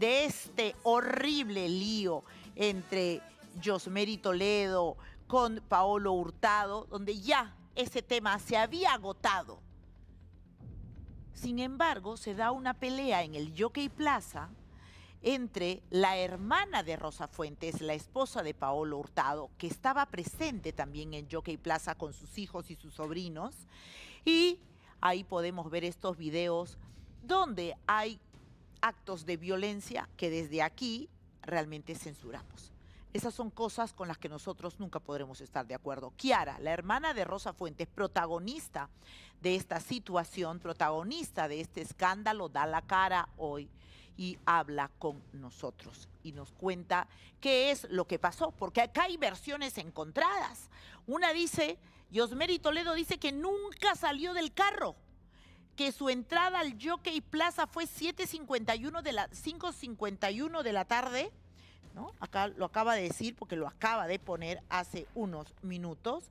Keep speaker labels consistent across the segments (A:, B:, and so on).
A: de este horrible lío entre y Toledo con Paolo Hurtado, donde ya ese tema se había agotado. Sin embargo, se da una pelea en el Jockey Plaza entre la hermana de Rosa Fuentes, la esposa de Paolo Hurtado, que estaba presente también en Jockey Plaza con sus hijos y sus sobrinos. Y ahí podemos ver estos videos donde hay actos de violencia que desde aquí realmente censuramos. Esas son cosas con las que nosotros nunca podremos estar de acuerdo. Kiara, la hermana de Rosa Fuentes, protagonista de esta situación, protagonista de este escándalo, da la cara hoy y habla con nosotros y nos cuenta qué es lo que pasó, porque acá hay versiones encontradas. Una dice, Yosmeri Toledo dice que nunca salió del carro que su entrada al Jockey Plaza fue 7.51 de 5.51 de la tarde, ¿no? Acá lo acaba de decir porque lo acaba de poner hace unos minutos.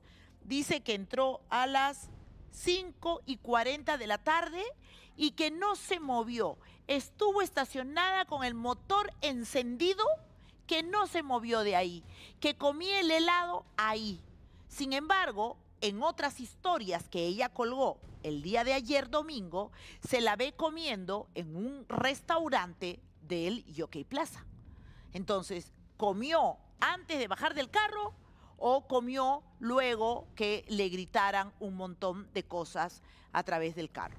A: Dice que entró a las 5.40 de la tarde y que no se movió. Estuvo estacionada con el motor encendido, que no se movió de ahí, que comía el helado ahí. Sin embargo, en otras historias que ella colgó el día de ayer domingo, se la ve comiendo en un restaurante del Yokei Plaza. Entonces, comió antes de bajar del carro o comió luego que le gritaran un montón de cosas a través del carro.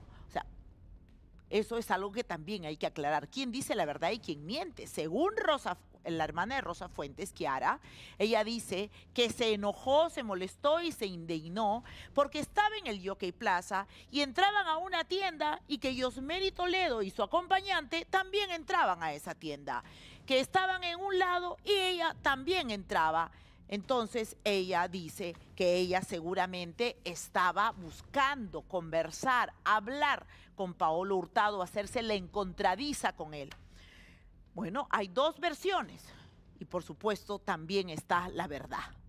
A: Eso es algo que también hay que aclarar. ¿Quién dice la verdad y quién miente? Según Rosa, la hermana de Rosa Fuentes, Kiara, ella dice que se enojó, se molestó y se indignó porque estaba en el Jockey Plaza y entraban a una tienda y que Yosmeri Toledo y su acompañante también entraban a esa tienda. Que estaban en un lado y ella también entraba. Entonces ella dice que ella seguramente estaba buscando conversar, hablar con Paolo Hurtado, hacerse la encontradiza con él. Bueno, hay dos versiones y por supuesto también está la verdad.